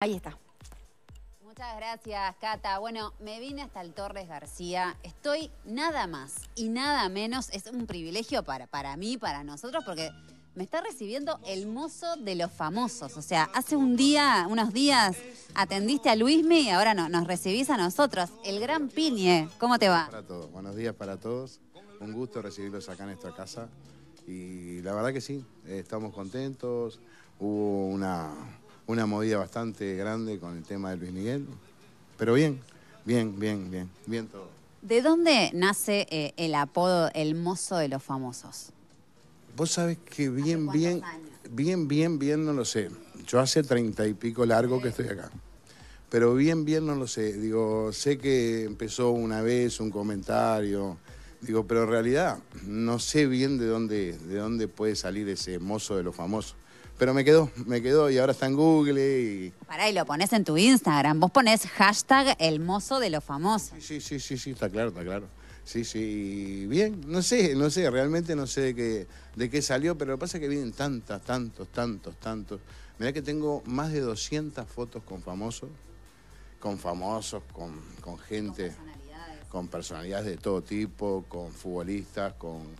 Ahí está. Muchas gracias, Cata. Bueno, me vine hasta el Torres García. Estoy nada más y nada menos. Es un privilegio para, para mí, para nosotros, porque me está recibiendo el mozo de los famosos. O sea, hace un día, unos días, atendiste a Luismi y ahora no, nos recibís a nosotros. El gran Piñe, ¿cómo te va? todos. Buenos días para todos. Un gusto recibirlos acá en nuestra casa. Y la verdad que sí, eh, estamos contentos. Hubo una una movida bastante grande con el tema de Luis Miguel. Pero bien, bien, bien, bien, bien todo. ¿De dónde nace eh, el apodo El Mozo de los Famosos? Vos sabés que bien, bien, bien, bien, bien, no lo sé. Yo hace treinta y pico largo que estoy acá. Pero bien, bien, no lo sé. Digo, sé que empezó una vez un comentario. Digo, pero en realidad no sé bien de dónde, de dónde puede salir ese mozo de los famosos. Pero me quedó, me quedó y ahora está en Google y... Pará, y lo pones en tu Instagram. Vos pones hashtag el mozo de los famosos. Sí, sí, sí, sí, está claro, está claro. Sí, sí, bien, no sé, no sé, realmente no sé de qué, de qué salió, pero lo que pasa es que vienen tantas, tantos, tantos, tantos. Mirá que tengo más de 200 fotos con famosos, con famosos, con, gente, con personalidades. con personalidades de todo tipo, con futbolistas, con,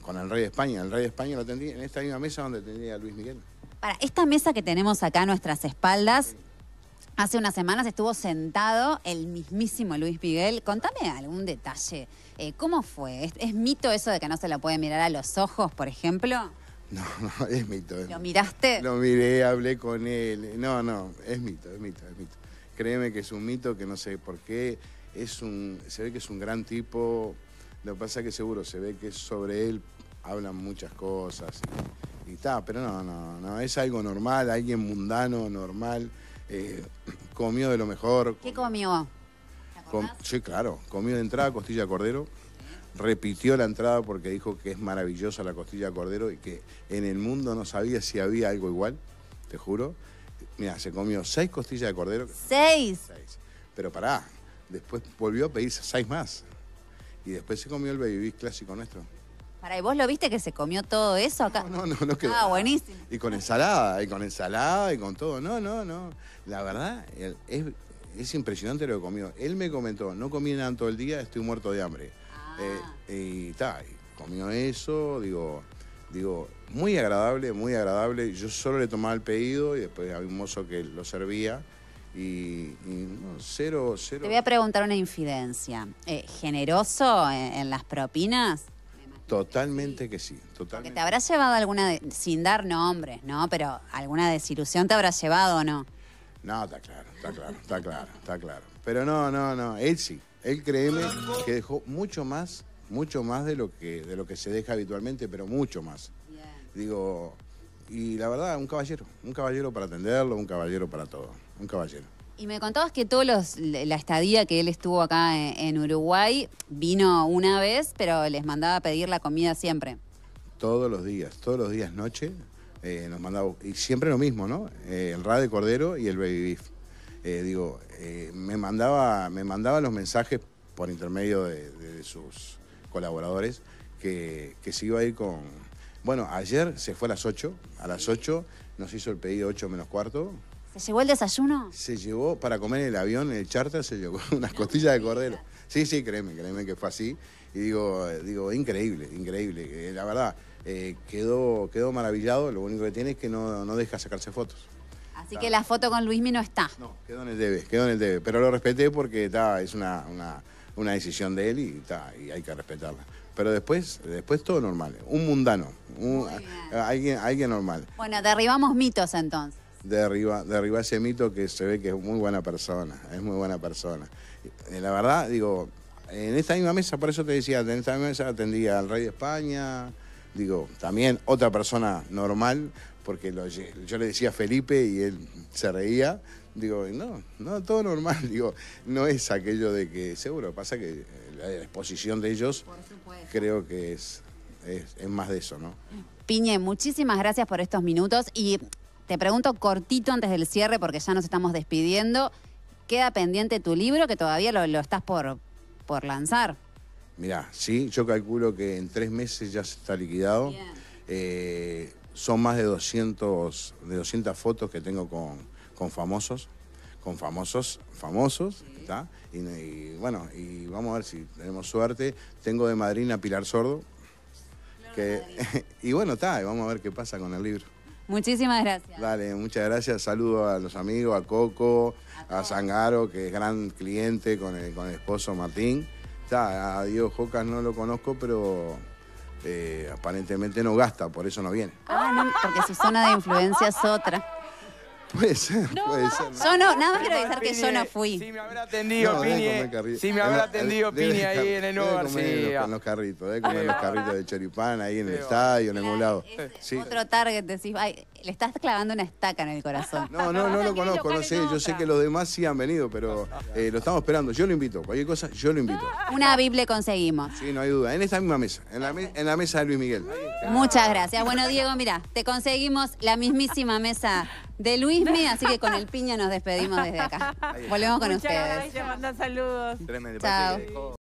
con el rey de España. El rey de España lo tendría en esta misma mesa donde tenía a Luis Miguel. Para esta mesa que tenemos acá a nuestras espaldas, hace unas semanas estuvo sentado el mismísimo Luis Miguel. Contame algún detalle. Eh, ¿Cómo fue? ¿Es, mito eso de que no se lo puede mirar a los ojos, por ejemplo? No, no, es mito. ¿Lo miraste? Lo miré, hablé con él. No, no, es mito, es mito, es mito. Créeme que es un mito que no sé por qué. Es un, se ve que es un gran tipo. Lo que pasa es que seguro se ve que sobre él hablan muchas cosas y pero no, no, no, es algo normal, alguien mundano, normal, eh, comió de lo mejor. ¿Qué comió? sí, claro, comió de entrada costilla de cordero, repitió la entrada porque dijo que es maravillosa la costilla de cordero y que en el mundo no sabía si había algo igual, te juro. Mira, se comió seis costillas de cordero. ¿Seis? Pero pará, después volvió a pedir seis más. Y después se comió el baby clásico nuestro. ¿y vos lo viste que se comió todo eso acá? No, no, no, Ah, buenísimo. Y con ensalada, y con ensalada, y con todo. No, no, no. La verdad, es, impresionante lo que comió. Él me comentó, no comí nada todo el día, estoy muerto de hambre. Ah. Eh, y está, comió eso, digo, digo, muy agradable, muy agradable. Yo solo le tomaba el pedido y después había un mozo que lo servía. Y, cero, cero. Te voy a preguntar una infidencia. Eh, ¿Generoso en las propinas? Totalmente que sí, totalmente. Porque te habrás llevado alguna, sin dar nombre, ¿no? Pero alguna desilusión te habrás llevado o no. No, está claro, está claro, está claro, está claro. Pero no, no, no, él sí, él créeme que dejó mucho más, mucho más de lo que, de lo que se deja habitualmente, pero mucho más. Digo, y la verdad, un caballero, un caballero para atenderlo, un caballero para todo, un caballero. Y me contabas que todos la estadía que él estuvo acá e, en, Uruguay vino una vez, pero les mandaba a pedir la comida siempre. Todos los días, todos los días noche eh, nos mandaba y siempre lo mismo, ¿no? Eh, el radio de cordero y el baby beef. Eh, digo, me mandaba me mandaba los mensajes por intermedio de, sus colaboradores que, que, se iba a ir con. Bueno, ayer se fue a las 8, a las 8 nos hizo el pedido 8 menos cuarto, ¿Se llevó el desayuno? Se llevó para comer en el avión, en el charter, se llevó unas costillas de cordero. Sí, sí, créeme, créeme que fue así. Y digo, eh, digo increíble, increíble. Eh, la verdad, eh, quedó, quedó maravillado. Lo único que tiene es que no, deja sacarse fotos. Así ah. que la foto con Luismi no está. No, quedó en el debe, quedó en el debe. Pero lo respeté porque está, es una, una, una, decisión de él y, hay que respetarla pero después, después todo normal. Un mundano, alguien, alguien normal. Bueno, derribamos mitos entonces derriba, arriba ese mito que se ve que es muy buena persona, es muy buena persona. Eh, la verdad, digo, en esta misma mesa, por eso te decía, en esta misma mesa atendía al rey de España, digo, también otra persona normal, porque yo le decía Felipe y él se reía. Digo, no, no, todo normal. Digo, no es aquello de que, seguro, pasa que eh, la exposición de ellos creo que es, es, es más de eso, ¿no? Piñe, muchísimas gracias por estos minutos y te pregunto cortito antes del cierre, porque ya nos estamos despidiendo. ¿Queda pendiente tu libro que todavía lo, estás por, por lanzar? Mirá, sí, yo calculo que en tres meses ya se está liquidado. Eh, son más de 200, de 200 fotos que tengo con, con famosos, con famosos, famosos, Y, bueno, y vamos a ver si tenemos suerte. Tengo de madrina Pilar Sordo. y bueno, está, vamos a ver qué pasa con el libro. Muchísimas gracias. Dale, muchas gracias. Saludo a los amigos, a Coco, a, Zangaro, que es gran cliente con el, con el esposo Martín. Ya, a Dios Jocas no lo conozco, pero eh, aparentemente no gasta, por eso no viene. Ah, no, porque su zona de influencia es otra. Puede ser, puede ser. Yo no, nada más quiero decir que yo no fui. Si me habrá atendido Pini, si me eh, habrá eh, atendido Pini ahí en el nuevo sí, En los carritos, debe comer los carritos de Cheripán, ahí en el estadio, en algún lado. Sí. Otro target, decís, le estás clavando una estaca en el corazón. No, no, no lo conozco, no sé. Yo sé que los demás sí han venido, pero eh, lo estamos esperando. Yo lo invito, cualquier cosa, yo lo invito. Una Biblia conseguimos. Sí, no hay duda. En esta misma mesa, en la, en la mesa de Luis Miguel. Muchas gracias. Bueno, Diego, mira, te conseguimos la mismísima mesa de Luis Luismi, así que con el piña nos despedimos desde acá. Volvemos con ustedes. Gracias, mando saludos. Tremendo. Chao.